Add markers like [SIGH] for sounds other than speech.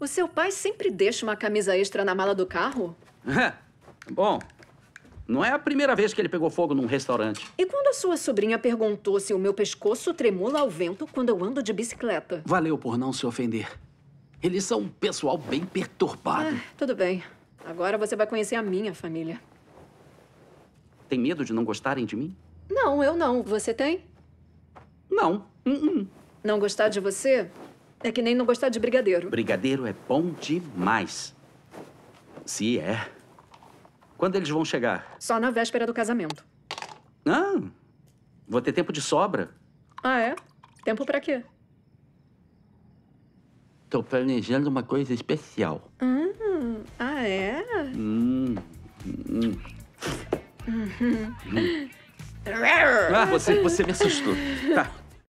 O seu pai sempre deixa uma camisa extra na mala do carro? Bom, não é a primeira vez que ele pegou fogo num restaurante. E quando a sua sobrinha perguntou se o meu pescoço tremula ao vento quando eu ando de bicicleta? Valeu por não se ofender. Eles são um pessoal bem perturbado. Ah, tudo bem. Agora você vai conhecer a minha família. Tem medo de não gostarem de mim? Não, eu não. Você tem? Não. Uh -uh. Não gostar de você? É que nem não gostar de brigadeiro. Brigadeiro é bom demais. Se é. Quando eles vão chegar? Só na véspera do casamento. Ah, vou ter tempo de sobra. Ah, é? Tempo pra quê? Tô planejando uma coisa especial. Hum, ah, é? Hum. hum. hum. hum. Ah, você, você me assustou. [LAUGHS] Tá.